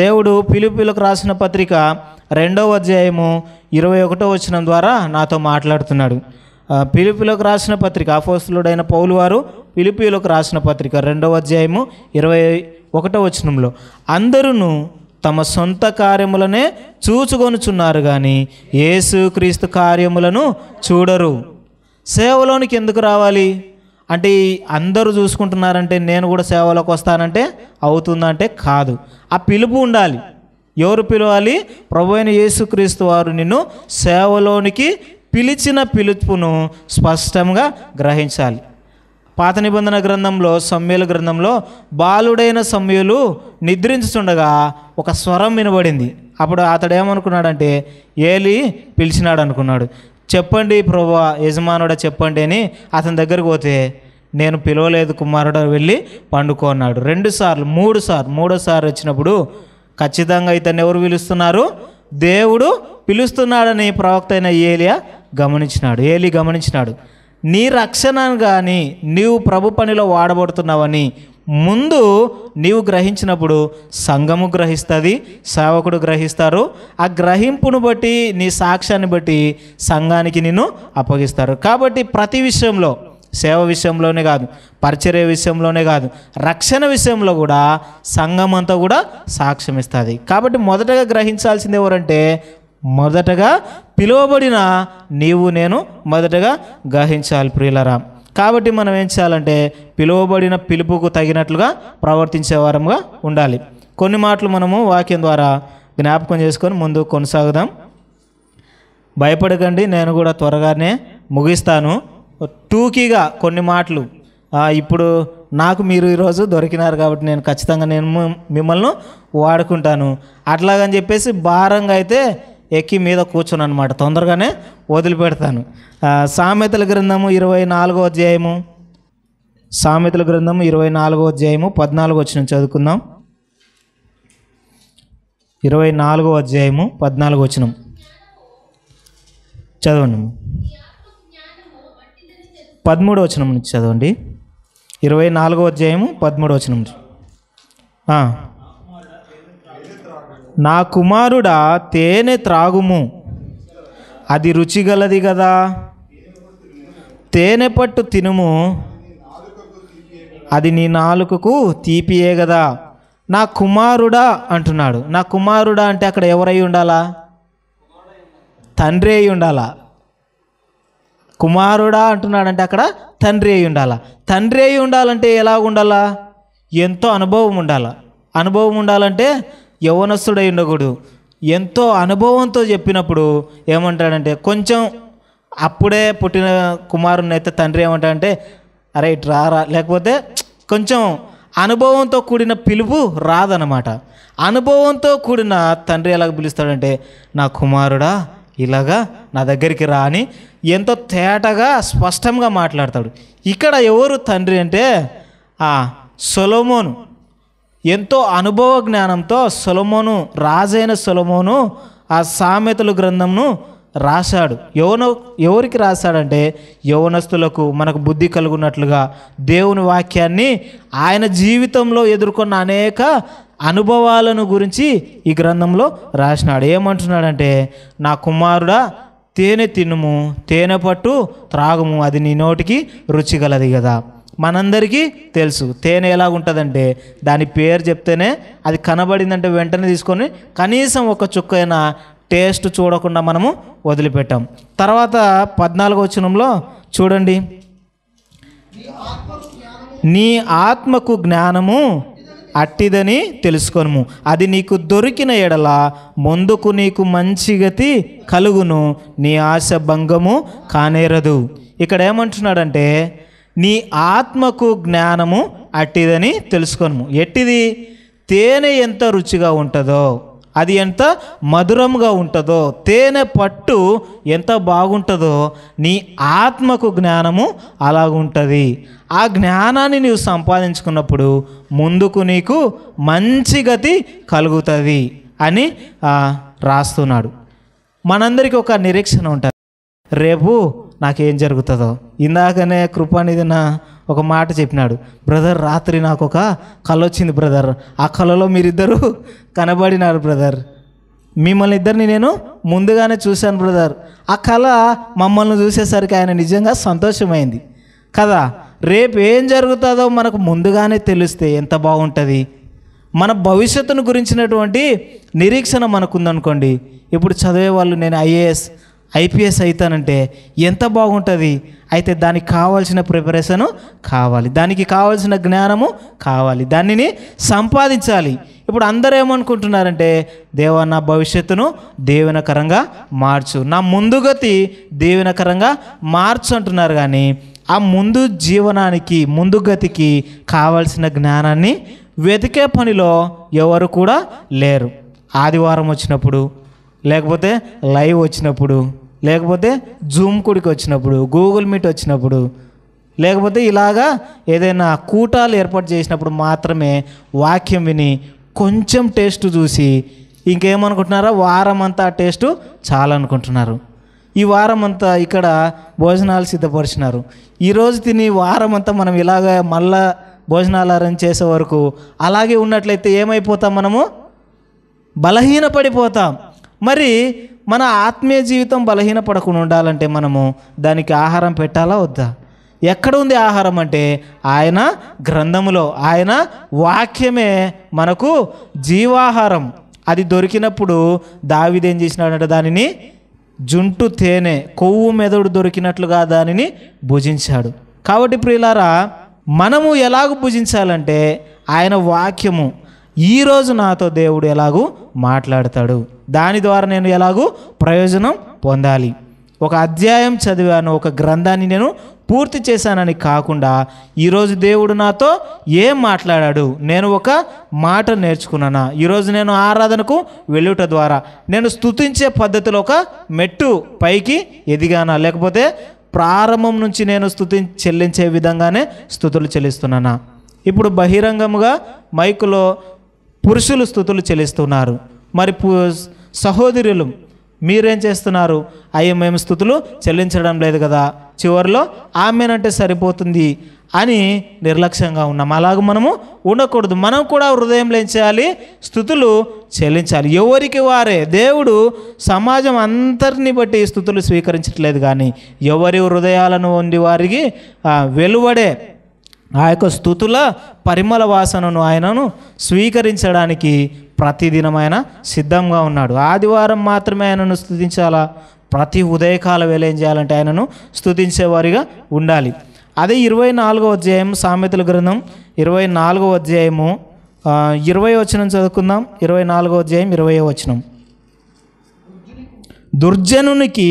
దేవుడు పిలుపులకు రాసిన పత్రిక రెండవ అధ్యాయము ఇరవై ఒకటో వచనం ద్వారా నాతో మాట్లాడుతున్నాడు పిలుపులకు రాసిన పత్రిక ఆఫోస్తులుడైన పౌలు వారు పిలుపులకు రాసిన పత్రిక రెండవ అధ్యాయము ఇరవై ఒకటో వచనంలో అందరూ తమ సొంత కార్యములనే చూచుకొనుచున్నారు కానీ ఏసుక్రీస్తు కార్యములను చూడరు సేవలోనికి ఎందుకు రావాలి అంటే అందరూ చూసుకుంటున్నారంటే నేను కూడా సేవలోకి వస్తానంటే అవుతుందంటే కాదు ఆ పిలుపు ఉండాలి ఎవరు పిలవాలి ప్రభు అయిన యేసుక్రీస్తు వారు నిన్ను సేవలోనికి పిలిచిన పిలుపును స్పష్టంగా గ్రహించాలి పాత నిబంధన గ్రంథంలో సమ్యుల గ్రంథంలో బాలుడైన సమ్యులు నిద్రించుచుండగా ఒక స్వరం వినబడింది అప్పుడు అతడు ఏమనుకున్నాడంటే ఏలి పిలిచినాడు అనుకున్నాడు చెప్పండి ప్రభు యజమానుడా చెప్పండి అని అతని దగ్గరకు పోతే నేను పిలవలేదు కుమారుడు వెళ్ళి పండుకో అన్నాడు రెండు సార్లు మూడు సార్లు మూడోసారి వచ్చినప్పుడు ఖచ్చితంగా ఇతన్ని ఎవరు పిలుస్తున్నారు దేవుడు పిలుస్తున్నాడని ప్రవక్త అయిన ఏలియా గమనించినాడు ఏలి గమనించినాడు నీ రక్షణ కానీ నీవు ప్రభు పనిలో వాడబడుతున్నావని ముందు నీవు గ్రహించినప్పుడు సంఘము గ్రహిస్తుంది సేవకుడు గ్రహిస్తారు ఆ గ్రహింపును బట్టి నీ సాక్ష్యాన్ని బట్టి సంఘానికి నిన్ను అప్పగిస్తారు కాబట్టి ప్రతి విషయంలో సేవ విషయంలోనే కాదు పరిచర్య విషయంలోనే కాదు రక్షణ విషయంలో కూడా సంఘం అంతా కూడా సాక్ష్యం ఇస్తుంది కాబట్టి మొదటగా గ్రహించాల్సింది ఎవరంటే మొదటగా పిలువబడిన నీవు నేను మొదటగా గ్రహించాలి ప్రియులరామ్ కాబట్టి మనం ఏం చేయాలంటే పిలువబడిన పిలుపుకు తగినట్లుగా వారంగా ఉండాలి కొన్ని మాటలు మనము వాక్యం ద్వారా జ్ఞాపకం చేసుకొని ముందు కొనసాగుదాం భయపడకండి నేను కూడా త్వరగానే ముగిస్తాను టూకీగా కొన్ని మాటలు ఇప్పుడు నాకు మీరు ఈరోజు దొరికినారు కాబట్టి నేను ఖచ్చితంగా నేను మిమ్మల్ని వాడుకుంటాను అట్లాగని చెప్పేసి భారంగా అయితే ఎక్కి మీద కూర్చుని అనమాట తొందరగానే వదిలిపెడతాను సామెతల గ్రంథము ఇరవై నాలుగో అధ్యాయము సామెతల గ్రంథము ఇరవై నాలుగో అధ్యాయము పద్నాలుగు వచ్చిన చదువుకుందాం ఇరవై నాలుగో అధ్యాయము పద్నాలుగు వచ్చిన చదవండి పదమూడు వచ్చిన నుంచి చదవండి ఇరవై నాలుగో అధ్యాయము పదమూడు వచనం నా కుమారుడా తేనె త్రాగుము అది రుచిగలది కదా తేనె పట్టు తినుము అది నీ నాలుకకు తీపియే కదా నా కుమారుడా అంటున్నాడు నా కుమారుడా అంటే అక్కడ ఎవరై ఉండాలా తండ్రి అయి ఉండాలా కుమారుడా అంటున్నాడంటే అక్కడ తండ్రి అయి ఉండాలా తండ్రి అయి ఉండాలంటే ఎలా ఉండాలా ఎంతో అనుభవం ఉండాలా అనుభవం ఉండాలంటే యవనస్తుడై ఉండకూడదు ఎంతో అనుభవంతో చెప్పినప్పుడు ఏమంటాడంటే కొంచెం అప్పుడే పుట్టిన కుమారుని అయితే తండ్రి ఏమంటాడంటే అరే ఇటు రారా లేకపోతే కొంచెం అనుభవంతో కూడిన పిలుపు రాదనమాట అనుభవంతో కూడిన తండ్రి ఎలాగ పిలుస్తాడంటే నా కుమారుడా ఇలాగా నా దగ్గరికి రా అని ఎంతో తేటగా స్పష్టంగా మాట్లాడతాడు ఇక్కడ ఎవరు తండ్రి అంటే ఆ సొలోమోను ఎంతో అనుభవ జ్ఞానంతో సొలమోను రాజైన సొలమోను ఆ సామెతలు గ్రంథంను రాశాడు యవన ఎవరికి రాశాడంటే యవనస్తులకు మనకు బుద్ధి కలుగున్నట్లుగా దేవుని వాక్యాన్ని ఆయన జీవితంలో ఎదుర్కొన్న అనేక అనుభవాలను గురించి ఈ గ్రంథంలో రాసినాడు ఏమంటున్నాడంటే నా కుమారుడా తేనె తినుము తేనె పట్టు త్రాగము అది నీ నోటికి రుచిగలది కదా మనందరికీ తెలుసు తేనె ఎలా ఉంటుందంటే దాని పేరు చెప్తేనే అది కనబడిందంటే వెంటనే తీసుకొని కనీసం ఒక చుక్కైనా టేస్ట్ చూడకుండా మనము వదిలిపెట్టాం తర్వాత పద్నాలుగో వచ్చినంలో చూడండి నీ ఆత్మకు జ్ఞానము అట్టిదని తెలుసుకోను అది నీకు దొరికిన ఎడల ముందుకు నీకు మంచి గతి కలుగును నీ ఆశ భంగము కానేరదు ఇక్కడ ఏమంటున్నాడంటే నీ ఆత్మకు జ్ఞానము అట్టిదని తెలుసుకోను ఎట్టిది తేనె ఎంత రుచిగా ఉంటుందో అది ఎంత మధురంగా ఉంటుందో తేనె పట్టు ఎంత బాగుంటుందో నీ ఆత్మకు జ్ఞానము అలాగుంటుంది ఆ జ్ఞానాన్ని నీవు సంపాదించుకున్నప్పుడు ముందుకు నీకు మంచి గతి కలుగుతుంది అని రాస్తున్నాడు మనందరికీ ఒక నిరీక్షణ ఉంటుంది రేపు నాకేం జరుగుతుందో ఇందాకనే కృపానిధి నా ఒక మాట చెప్పినాడు బ్రదర్ రాత్రి నాకు ఒక కళ వచ్చింది బ్రదర్ ఆ కళలో మీరిద్దరూ కనబడినారు బ్రదర్ మిమ్మల్ని ఇద్దరిని నేను ముందుగానే చూశాను బ్రదర్ ఆ కళ మమ్మల్ని చూసేసరికి ఆయన నిజంగా సంతోషమైంది కదా రేపు ఏం జరుగుతుందో మనకు ముందుగానే తెలిస్తే ఎంత బాగుంటుంది మన భవిష్యత్తును గురించినటువంటి నిరీక్షణ మనకుందనుకోండి ఇప్పుడు చదివే వాళ్ళు నేను ఐఏఎస్ ఐపీఎస్ అవుతానంటే ఎంత బాగుంటుంది అయితే దానికి కావాల్సిన ప్రిపరేషను కావాలి దానికి కావాల్సిన జ్ఞానము కావాలి దానిని సంపాదించాలి ఇప్పుడు అందరూ ఏమనుకుంటున్నారంటే దేవ నా భవిష్యత్తును దేవనకరంగా మార్చు నా ముందుగతి దేవనకరంగా మార్చు అంటున్నారు కానీ ఆ ముందు జీవనానికి ముందు గతికి కావలసిన జ్ఞానాన్ని వెతికే పనిలో ఎవరు కూడా లేరు ఆదివారం వచ్చినప్పుడు లేకపోతే లైవ్ వచ్చినప్పుడు లేకపోతే జూమ్ కుడికి వచ్చినప్పుడు గూగుల్ మీట్ వచ్చినప్పుడు లేకపోతే ఇలాగా ఏదైనా కూటాలు ఏర్పాటు చేసినప్పుడు మాత్రమే వాక్యం విని కొంచెం టేస్ట్ చూసి ఇంకేమనుకుంటున్నారా వారం అంతా ఆ టేస్ట్ చాలనుకుంటున్నారు ఈ వారం అంతా ఇక్కడ భోజనాలు సిద్ధపరిచినారు ఈరోజు తిని వారం అంతా మనం ఇలాగ మళ్ళా భోజనాలు అరేంజ్ చేసే వరకు అలాగే ఉన్నట్లయితే ఏమైపోతాం మనము బలహీనపడిపోతాం మరి మన ఆత్మీయ జీవితం బలహీనపడకుండా ఉండాలంటే మనము దానికి ఆహారం పెట్టాలా వద్దా ఎక్కడ ఉంది ఆహారం అంటే ఆయన గ్రంథములో ఆయన వాక్యమే మనకు జీవాహారం అది దొరికినప్పుడు దావిదేం చేసినాడంటే దానిని జుంటు తేనె కొవ్వు మెదడు దొరికినట్లుగా దానిని భుజించాడు కాబట్టి ప్రియులారా మనము ఎలాగ భుజించాలంటే ఆయన వాక్యము ఈరోజు నాతో దేవుడు ఎలాగూ మాట్లాడతాడు దాని ద్వారా నేను ఎలాగూ ప్రయోజనం పొందాలి ఒక అధ్యాయం చదివాను ఒక గ్రంథాన్ని నేను పూర్తి చేశానని కాకుండా ఈరోజు దేవుడు నాతో ఏం మాట్లాడాడు నేను ఒక మాట నేర్చుకున్నానా ఈరోజు నేను ఆరాధనకు వెళ్ళుట ద్వారా నేను స్థుతించే పద్ధతిలో ఒక మెట్టు పైకి ఎదిగానా లేకపోతే ప్రారంభం నుంచి నేను స్థుతి చెల్లించే విధంగానే స్థుతులు చెల్లిస్తున్నానా ఇప్పుడు బహిరంగముగా మైకులో పురుషులు స్థుతులు చెల్లిస్తున్నారు మరి సహోదరులు మీరేం చేస్తున్నారు అయ్యో మేము స్థుతులు చెల్లించడం లేదు కదా చివరిలో ఆమెనంటే సరిపోతుంది అని నిర్లక్ష్యంగా ఉన్నాం అలాగ మనము ఉండకూడదు మనం కూడా హృదయంలో ఏం చేయాలి స్థుతులు చెల్లించాలి ఎవరికి వారే దేవుడు సమాజం అంతరిని బట్టి స్థుతులు స్వీకరించట్లేదు కానీ ఎవరి హృదయాలను ఉండి వారికి వెలువడే ఆ యొక్క స్థుతుల పరిమళ వాసనను ఆయనను స్వీకరించడానికి ప్రతిదినం ఆయన సిద్ధంగా ఉన్నాడు ఆదివారం మాత్రమే ఆయనను స్థుతించాలా ప్రతి ఉదయకాల వేళ ఏం చేయాలంటే ఆయనను స్థుతించేవారిగా ఉండాలి అదే ఇరవై నాలుగో అధ్యాయం సామెతల గ్రంథం ఇరవై నాలుగో అధ్యాయము ఇరవై వచనం చదువుకుందాం ఇరవై నాలుగో అధ్యాయం ఇరవై వచనం దుర్జనునికి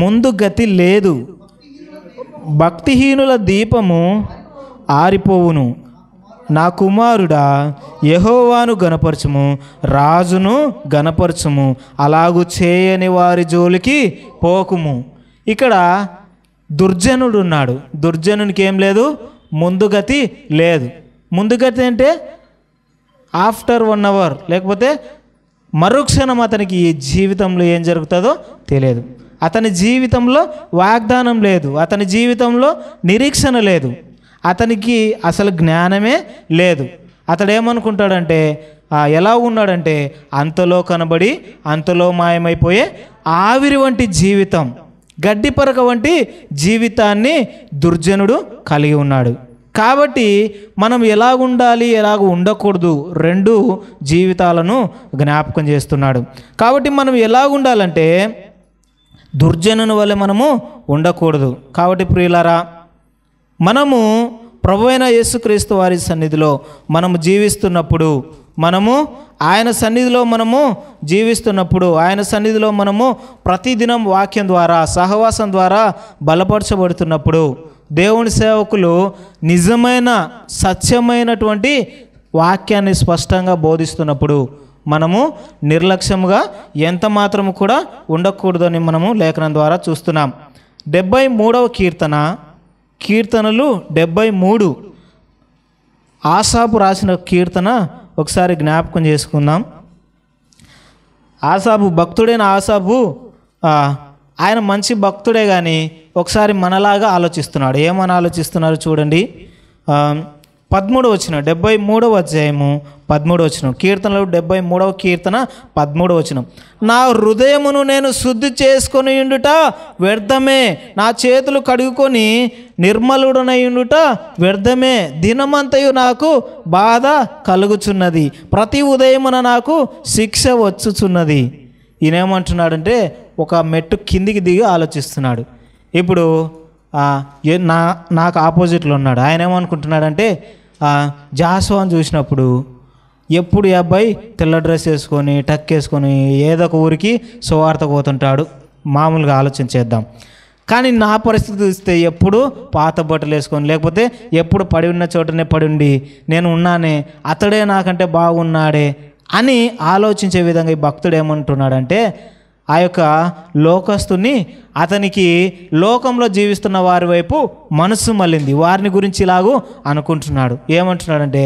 ముందు గతి లేదు భక్తిహీనుల దీపము ఆరిపోవును నా కుమారుడా యహోవాను గనపరచము రాజును గనపరచము అలాగు చేయని వారి జోలికి పోకుము ఇక్కడ దుర్జనుడు ఉన్నాడు దుర్జనునికి ఏం లేదు ముందుగతి లేదు ముందుగతి అంటే ఆఫ్టర్ వన్ అవర్ లేకపోతే మరుక్షణం అతనికి ఈ జీవితంలో ఏం జరుగుతుందో తెలియదు అతని జీవితంలో వాగ్దానం లేదు అతని జీవితంలో నిరీక్షణ లేదు అతనికి అసలు జ్ఞానమే లేదు అతడు ఏమనుకుంటాడంటే ఎలా ఉన్నాడంటే అంతలో కనబడి అంతలో మాయమైపోయే ఆవిరి వంటి జీవితం గడ్డిపరక వంటి జీవితాన్ని దుర్జనుడు కలిగి ఉన్నాడు కాబట్టి మనం ఎలా ఉండాలి ఎలాగ ఉండకూడదు రెండు జీవితాలను జ్ఞాపకం చేస్తున్నాడు కాబట్టి మనం ఎలా ఉండాలంటే దుర్జనుని వల్ల మనము ఉండకూడదు కాబట్టి ప్రియులారా మనము ప్రభు అయిన యేసుక్రీస్తు వారి సన్నిధిలో మనము జీవిస్తున్నప్పుడు మనము ఆయన సన్నిధిలో మనము జీవిస్తున్నప్పుడు ఆయన సన్నిధిలో మనము ప్రతిదినం వాక్యం ద్వారా సహవాసం ద్వారా బలపరచబడుతున్నప్పుడు దేవుని సేవకులు నిజమైన సత్యమైనటువంటి వాక్యాన్ని స్పష్టంగా బోధిస్తున్నప్పుడు మనము నిర్లక్ష్యముగా ఎంత మాత్రము కూడా ఉండకూడదని మనము లేఖనం ద్వారా చూస్తున్నాం డెబ్బై మూడవ కీర్తన కీర్తనలు డెబ్బై మూడు ఆసాబు రాసిన కీర్తన ఒకసారి జ్ఞాపకం చేసుకుందాం ఆసాబు భక్తుడైన ఆసాబు ఆయన మంచి భక్తుడే కానీ ఒకసారి మనలాగా ఆలోచిస్తున్నాడు ఏమని ఆలోచిస్తున్నారు చూడండి పదమూడు వచ్చిన డెబ్బై మూడవ అధ్యాయము పదమూడు వచ్చిన కీర్తనలు డెబ్బై మూడవ కీర్తన పదమూడు వచ్చిన నా హృదయమును నేను శుద్ధి చేసుకొని ఉండుట వ్యర్థమే నా చేతులు కడుగుకొని నిర్మలుడనయుండుట వ్యర్థమే దినమంతయు నాకు బాధ కలుగుచున్నది ప్రతి ఉదయమున నాకు శిక్ష వచ్చుచున్నది ఈయనేమంటున్నాడంటే ఒక మెట్టు కిందికి దిగి ఆలోచిస్తున్నాడు ఇప్పుడు నా నాకు ఆపోజిట్లో ఉన్నాడు ఆయన ఏమనుకుంటున్నాడంటే జాస్వాన్ చూసినప్పుడు ఎప్పుడు ఈ అబ్బాయి తెల్ల డ్రెస్ వేసుకొని టక్ వేసుకొని ఏదో ఒక ఊరికి సువార్త పోతుంటాడు మామూలుగా ఆలోచన చేద్దాం కానీ నా పరిస్థితి చూస్తే ఎప్పుడు పాత బట్టలు వేసుకొని లేకపోతే ఎప్పుడు పడి ఉన్న చోటనే పడి ఉండి నేను ఉన్నానే అతడే నాకంటే బాగున్నాడే అని ఆలోచించే విధంగా ఈ భక్తుడు ఏమంటున్నాడంటే ఆ యొక్క లోకస్తుని అతనికి లోకంలో జీవిస్తున్న వారి వైపు మనసు మళ్ళింది వారిని గురించి ఇలాగూ అనుకుంటున్నాడు ఏమంటున్నాడంటే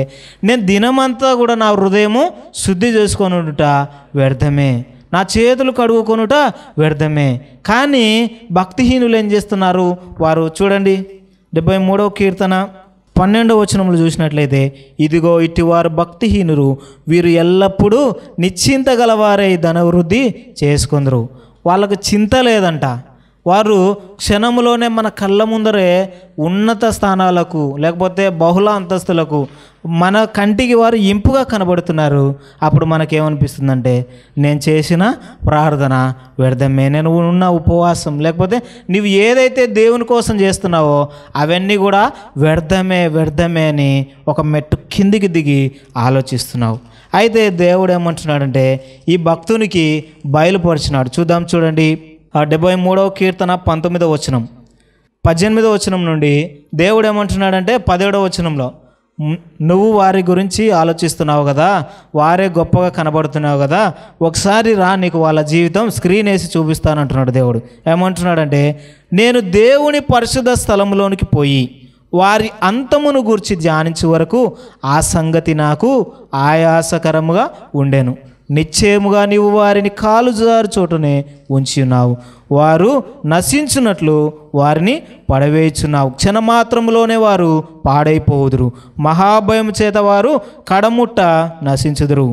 నేను దినమంతా కూడా నా హృదయము శుద్ధి చేసుకొనుట వ్యర్థమే నా చేతులు కడుగుకొనుట వ్యర్థమే కానీ భక్తిహీనులు ఏం చేస్తున్నారు వారు చూడండి డెబ్బై మూడవ కీర్తన పన్నెండవ వచనంలో చూసినట్లయితే ఇదిగో ఇటువారు భక్తిహీనురు వీరు ఎల్లప్పుడూ నిశ్చింత గలవారై ధనవృద్ధి చేసుకుందరు వాళ్ళకు చింత లేదంట వారు క్షణంలోనే మన కళ్ళ ముందరే ఉన్నత స్థానాలకు లేకపోతే బహుళ అంతస్తులకు మన కంటికి వారు ఇంపుగా కనబడుతున్నారు అప్పుడు మనకేమనిపిస్తుందంటే నేను చేసిన ప్రార్థన వ్యర్థమే నేను ఉన్న ఉపవాసం లేకపోతే నువ్వు ఏదైతే దేవుని కోసం చేస్తున్నావో అవన్నీ కూడా వ్యర్థమే వ్యర్థమే అని ఒక మెట్టు కిందికి దిగి ఆలోచిస్తున్నావు అయితే దేవుడు ఏమంటున్నాడంటే ఈ భక్తునికి బయలుపరిచినాడు చూద్దాం చూడండి డెబ్బై మూడవ కీర్తన పంతొమ్మిదవ వచనం పద్దెనిమిదవ వచనం నుండి దేవుడు ఏమంటున్నాడంటే పదిహేడవ వచనంలో నువ్వు వారి గురించి ఆలోచిస్తున్నావు కదా వారే గొప్పగా కనబడుతున్నావు కదా ఒకసారి రా నీకు వాళ్ళ జీవితం స్క్రీన్ వేసి చూపిస్తానంటున్నాడు దేవుడు ఏమంటున్నాడంటే నేను దేవుని పరిశుద్ధ స్థలంలోనికి పోయి వారి అంతమును గురించి ధ్యానించే వరకు ఆ సంగతి నాకు ఆయాసకరముగా ఉండేను నిశ్చయముగా నీవు వారిని కాలు జారు చోటనే ఉంచి ఉన్నావు వారు నశించున్నట్లు వారిని పడవేయుచున్నావు క్షణమాత్రంలోనే వారు పాడైపోదురు మహాభయం చేత వారు కడముట్ట నశించుదురు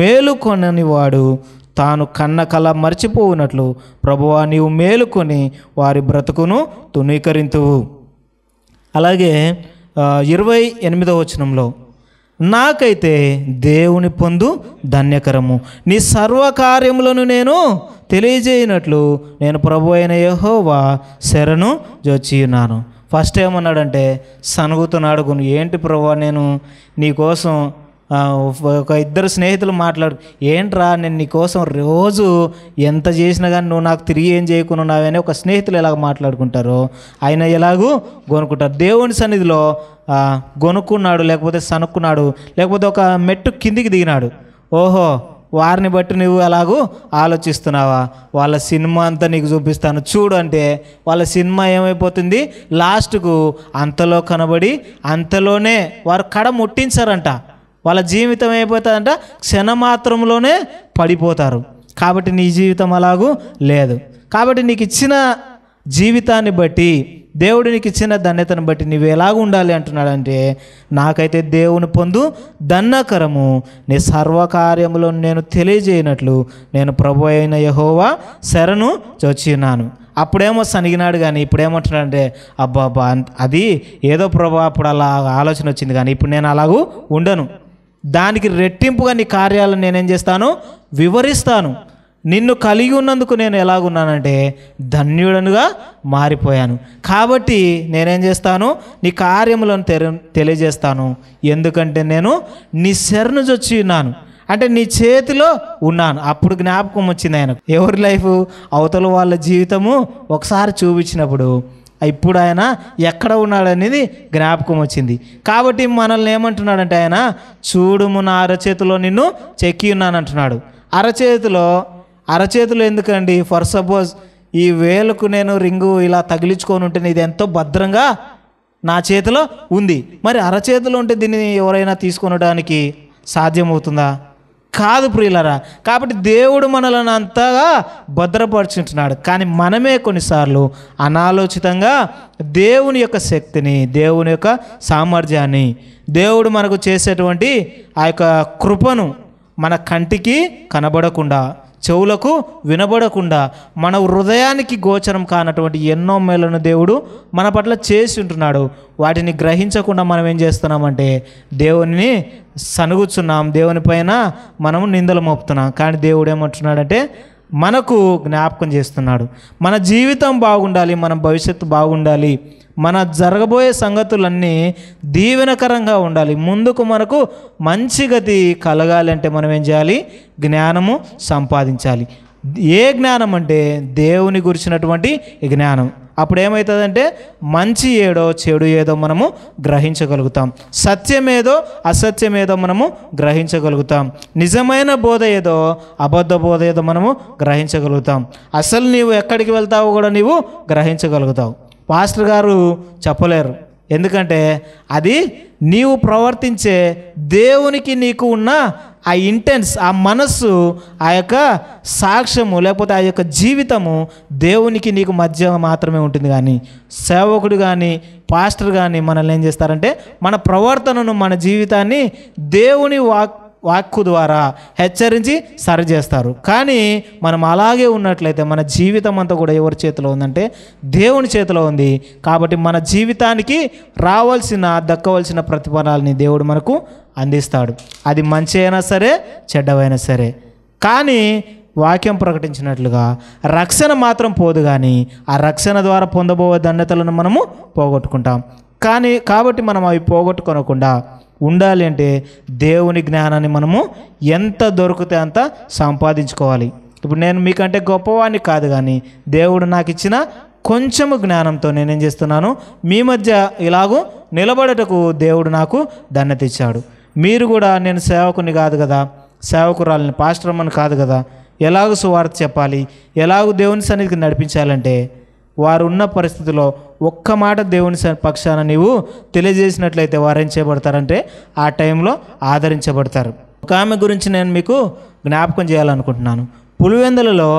మేలుకొనని వాడు తాను కన్న కళ మర్చిపోవునట్లు ప్రభువా నీవు మేలుకొని వారి బ్రతుకును తునీకరింతువు అలాగే ఇరవై ఎనిమిదవ వచనంలో నాకైతే దేవుని పొందు ధన్యకరము నీ సర్వకార్యములను నేను తెలియజేయనట్లు నేను ప్రభు అయిన యహోవా శరణు ఉన్నాను ఫస్ట్ ఏమన్నాడంటే సనుగుతున్నాడు ఏంటి ప్రభు నేను నీకోసం ఒక ఇద్దరు స్నేహితులు మాట్లాడు ఏంట్రా నేను నీ కోసం రోజు ఎంత చేసినా కానీ నువ్వు నాకు తిరిగి ఏం ఉన్నావని ఒక స్నేహితులు ఎలాగ మాట్లాడుకుంటారో ఆయన ఎలాగూ గొనుక్కుంటారు దేవుని సన్నిధిలో గొనుక్కున్నాడు లేకపోతే సనుక్కున్నాడు లేకపోతే ఒక మెట్టు కిందికి దిగినాడు ఓహో వారిని బట్టి నువ్వు ఎలాగూ ఆలోచిస్తున్నావా వాళ్ళ సినిమా అంతా నీకు చూపిస్తాను చూడు అంటే వాళ్ళ సినిమా ఏమైపోతుంది లాస్ట్కు అంతలో కనబడి అంతలోనే వారు కడ ముట్టించారంట వాళ్ళ జీవితం ఏమైపోతుందంట క్షణమాత్రంలోనే పడిపోతారు కాబట్టి నీ జీవితం అలాగూ లేదు కాబట్టి నీకు ఇచ్చిన జీవితాన్ని బట్టి దేవుడు నీకు ఇచ్చిన ధన్యతను బట్టి నువ్వు ఎలాగ ఉండాలి అంటున్నాడంటే నాకైతే దేవుని పొందు దన్నకరము నీ సర్వకార్యములో నేను తెలియజేయనట్లు నేను ప్రభు అయిన యహోవా శరను చొచ్చినాను అప్పుడేమో సనిగినాడు కానీ ఇప్పుడు ఏమంటున్నాడంటే అబ్బా అబ్బా అది ఏదో ప్రభు అప్పుడు అలా ఆలోచన వచ్చింది కానీ ఇప్పుడు నేను అలాగూ ఉండను దానికి రెట్టింపుగా నీ కార్యాలను నేనేం చేస్తాను వివరిస్తాను నిన్ను కలిగి ఉన్నందుకు నేను ఎలాగున్నానంటే ధన్యుడనుగా మారిపోయాను కాబట్టి నేనేం చేస్తాను నీ కార్యములను తెర తెలియజేస్తాను ఎందుకంటే నేను నీ శరణు చొచ్చి ఉన్నాను అంటే నీ చేతిలో ఉన్నాను అప్పుడు జ్ఞాపకం వచ్చింది ఆయనకు ఎవరి లైఫ్ అవతల వాళ్ళ జీవితము ఒకసారి చూపించినప్పుడు ఇప్పుడు ఆయన ఎక్కడ ఉన్నాడనేది జ్ఞాపకం వచ్చింది కాబట్టి మనల్ని ఏమంటున్నాడంటే ఆయన చూడుము నా అరచేతిలో నిన్ను చెక్కి ఉన్నానంటున్నాడు అరచేతిలో అరచేతిలో ఎందుకండి ఫర్ సపోజ్ ఈ వేలకు నేను రింగు ఇలా తగిలించుకొని ఉంటే ఇది ఎంతో భద్రంగా నా చేతిలో ఉంది మరి అరచేతిలో ఉంటే దీన్ని ఎవరైనా తీసుకొనడానికి సాధ్యమవుతుందా కాదు ప్రియులరా కాబట్టి దేవుడు మనలను అంతగా భద్రపరుచుంటున్నాడు కానీ మనమే కొన్నిసార్లు అనాలోచితంగా దేవుని యొక్క శక్తిని దేవుని యొక్క సామర్థ్యాన్ని దేవుడు మనకు చేసేటువంటి ఆ యొక్క కృపను మన కంటికి కనబడకుండా చెవులకు వినబడకుండా మన హృదయానికి గోచరం కానటువంటి ఎన్నో మేలను దేవుడు మన పట్ల చేసి ఉంటున్నాడు వాటిని గ్రహించకుండా మనం ఏం చేస్తున్నామంటే దేవుని సనుగుచున్నాం దేవుని పైన మనము నిందలు మోపుతున్నాం కానీ దేవుడు ఏమంటున్నాడంటే మనకు జ్ఞాపకం చేస్తున్నాడు మన జీవితం బాగుండాలి మన భవిష్యత్తు బాగుండాలి మన జరగబోయే సంగతులన్నీ దీవెనకరంగా ఉండాలి ముందుకు మనకు మంచి గతి కలగాలి అంటే మనం ఏం చేయాలి జ్ఞానము సంపాదించాలి ఏ జ్ఞానం అంటే దేవుని గురించినటువంటి జ్ఞానం అప్పుడు ఏమవుతుందంటే మంచి ఏడో చెడు ఏదో మనము గ్రహించగలుగుతాం సత్యమేదో ఏదో మనము గ్రహించగలుగుతాం నిజమైన బోధ ఏదో అబద్ధ బోధ ఏదో మనము గ్రహించగలుగుతాం అసలు నీవు ఎక్కడికి వెళ్తావో కూడా నీవు గ్రహించగలుగుతావు పాస్టర్ గారు చెప్పలేరు ఎందుకంటే అది నీవు ప్రవర్తించే దేవునికి నీకు ఉన్న ఆ ఇంటెన్స్ ఆ మనస్సు ఆ యొక్క సాక్ష్యము లేకపోతే ఆ యొక్క జీవితము దేవునికి నీకు మధ్య మాత్రమే ఉంటుంది కానీ సేవకుడు కానీ పాస్టర్ కానీ మనల్ని ఏం చేస్తారంటే మన ప్రవర్తనను మన జీవితాన్ని దేవుని వాక్ వాక్కు ద్వారా హెచ్చరించి సరి చేస్తారు కానీ మనం అలాగే ఉన్నట్లయితే మన జీవితం అంతా కూడా ఎవరి చేతిలో ఉందంటే దేవుని చేతిలో ఉంది కాబట్టి మన జీవితానికి రావాల్సిన దక్కవలసిన ప్రతిఫలాలని దేవుడు మనకు అందిస్తాడు అది మంచి అయినా సరే చెడ్డవైనా సరే కానీ వాక్యం ప్రకటించినట్లుగా రక్షణ మాత్రం పోదు కానీ ఆ రక్షణ ద్వారా పొందబోయే దండతలను మనము పోగొట్టుకుంటాం కానీ కాబట్టి మనం అవి పోగొట్టుకోనకుండా ఉండాలి అంటే దేవుని జ్ఞానాన్ని మనము ఎంత దొరికితే అంత సంపాదించుకోవాలి ఇప్పుడు నేను మీకంటే గొప్పవాడిని కాదు కానీ దేవుడు నాకు ఇచ్చిన కొంచెము జ్ఞానంతో నేనేం చేస్తున్నాను మీ మధ్య ఇలాగూ నిలబడటకు దేవుడు నాకు ధన్యత ఇచ్చాడు మీరు కూడా నేను సేవకుని కాదు కదా సేవకురాలని పాస్టర్మని కాదు కదా ఎలాగ సువార్త చెప్పాలి ఎలాగో దేవుని సన్నిధికి నడిపించాలంటే వారున్న పరిస్థితిలో ఒక్క మాట దేవుని పక్షాన నీవు తెలియజేసినట్లయితే వారు ఏం చేయబడతారంటే ఆ టైంలో ఆదరించబడతారు ఒక ఆమె గురించి నేను మీకు జ్ఞాపకం చేయాలనుకుంటున్నాను పులివెందులలో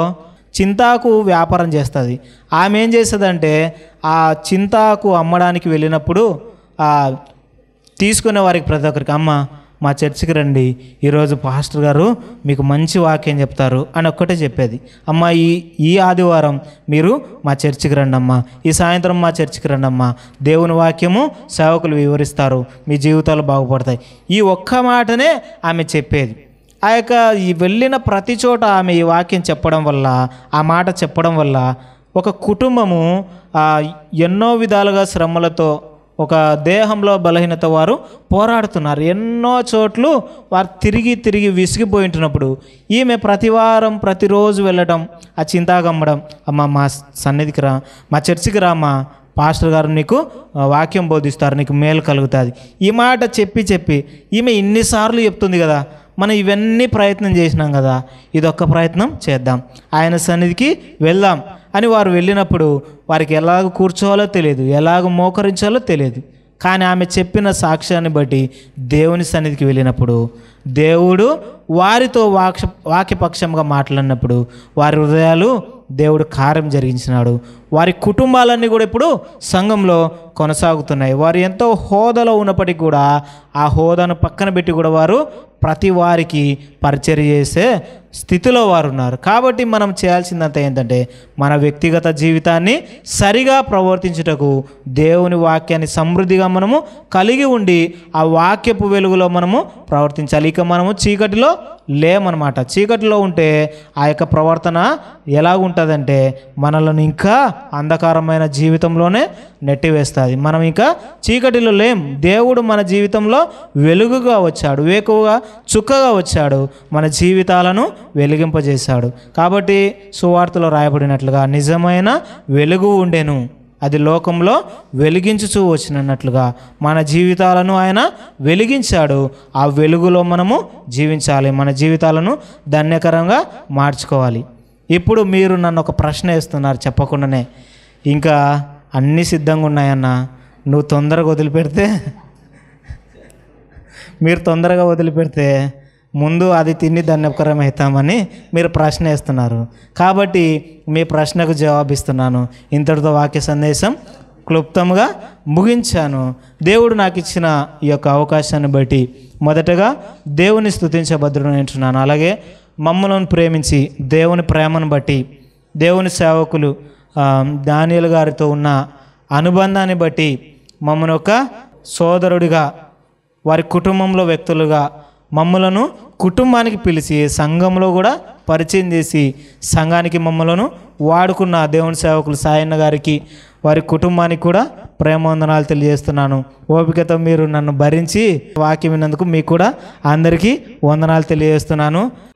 చింతాకు వ్యాపారం చేస్తుంది ఆమె ఏం చేస్తుందంటే ఆ చింతాకు అమ్మడానికి వెళ్ళినప్పుడు తీసుకునే వారికి ప్రతి ఒక్కరికి అమ్మ మా చర్చికి రండి ఈరోజు పాస్టర్ గారు మీకు మంచి వాక్యం చెప్తారు అని ఒక్కటే చెప్పేది అమ్మ ఈ ఈ ఆదివారం మీరు మా చర్చికి రండమ్మా ఈ సాయంత్రం మా చర్చికి రండమ్మా దేవుని వాక్యము సేవకులు వివరిస్తారు మీ జీవితాలు బాగుపడతాయి ఈ ఒక్క మాటనే ఆమె చెప్పేది ఆ యొక్క ఈ వెళ్ళిన ప్రతి చోట ఆమె ఈ వాక్యం చెప్పడం వల్ల ఆ మాట చెప్పడం వల్ల ఒక కుటుంబము ఎన్నో విధాలుగా శ్రమలతో ఒక దేహంలో బలహీనత వారు పోరాడుతున్నారు ఎన్నో చోట్లు వారు తిరిగి తిరిగి విసిగిపోయింటున్నప్పుడు ఈమె ప్రతివారం ప్రతిరోజు వెళ్ళడం ఆ చింతాగమ్మడం అమ్మ మా సన్నిధికి రా మా చర్చికి రా మా పాస్టర్ గారు నీకు వాక్యం బోధిస్తారు నీకు మేలు కలుగుతుంది ఈ మాట చెప్పి చెప్పి ఈమె ఇన్నిసార్లు చెప్తుంది కదా మనం ఇవన్నీ ప్రయత్నం చేసినాం కదా ఇదొక్క ప్రయత్నం చేద్దాం ఆయన సన్నిధికి వెళ్దాం అని వారు వెళ్ళినప్పుడు వారికి ఎలాగ కూర్చోవాలో తెలియదు ఎలాగ మోకరించాలో తెలియదు కానీ ఆమె చెప్పిన సాక్ష్యాన్ని బట్టి దేవుని సన్నిధికి వెళ్ళినప్పుడు దేవుడు వారితో వాక్ష వాక్యపక్షంగా మాట్లాడినప్పుడు వారి హృదయాలు దేవుడు కార్యం జరిగించినాడు వారి కుటుంబాలన్నీ కూడా ఇప్పుడు సంఘంలో కొనసాగుతున్నాయి వారు ఎంతో హోదాలో ఉన్నప్పటికీ కూడా ఆ హోదాను పక్కన పెట్టి కూడా వారు ప్రతి వారికి పరిచయం చేసే స్థితిలో వారు ఉన్నారు కాబట్టి మనం చేయాల్సిందంతా ఏంటంటే మన వ్యక్తిగత జీవితాన్ని సరిగా ప్రవర్తించుటకు దేవుని వాక్యాన్ని సమృద్ధిగా మనము కలిగి ఉండి ఆ వాక్యపు వెలుగులో మనము ప్రవర్తించాలి ఇక మనము చీకటిలో లేమనమాట చీకటిలో ఉంటే ఆ యొక్క ప్రవర్తన ఎలాగుంటుందంటే మనలను ఇంకా అంధకారమైన జీవితంలోనే నెట్టివేస్తుంది మనం ఇంకా చీకటిలో లేం దేవుడు మన జీవితంలో వెలుగుగా వచ్చాడు వేకువగా చుక్కగా వచ్చాడు మన జీవితాలను వెలిగింపజేశాడు కాబట్టి సువార్తలో రాయబడినట్లుగా నిజమైన వెలుగు ఉండెను అది లోకంలో వెలిగించుచూ వచ్చినట్లుగా మన జీవితాలను ఆయన వెలిగించాడు ఆ వెలుగులో మనము జీవించాలి మన జీవితాలను ధన్యకరంగా మార్చుకోవాలి ఇప్పుడు మీరు నన్ను ఒక ప్రశ్న వేస్తున్నారు చెప్పకుండానే ఇంకా అన్నీ సిద్ధంగా ఉన్నాయన్న నువ్వు తొందరగా వదిలిపెడితే మీరు తొందరగా వదిలిపెడితే ముందు అది తిని ధన్యకరం అవుతామని మీరు ప్రశ్న వేస్తున్నారు కాబట్టి మీ ప్రశ్నకు జవాబిస్తున్నాను ఇంతటితో వాక్య సందేశం క్లుప్తంగా ముగించాను దేవుడు నాకు ఇచ్చిన ఈ యొక్క అవకాశాన్ని బట్టి మొదటగా దేవుని స్థుతించబద్రుడు నేర్చున్నాను అలాగే మమ్మలను ప్రేమించి దేవుని ప్రేమను బట్టి దేవుని సేవకులు దానియలు గారితో ఉన్న అనుబంధాన్ని బట్టి మమ్మల్ని ఒక సోదరుడిగా వారి కుటుంబంలో వ్యక్తులుగా మమ్మలను కుటుంబానికి పిలిచి సంఘంలో కూడా పరిచయం చేసి సంఘానికి మమ్మలను వాడుకున్న దేవుని సేవకులు సాయన్న గారికి వారి కుటుంబానికి కూడా ప్రేమవందనాలు తెలియజేస్తున్నాను ఓపికతో మీరు నన్ను భరించి వాక్యం విన్నందుకు మీకు కూడా అందరికీ వందనాలు తెలియజేస్తున్నాను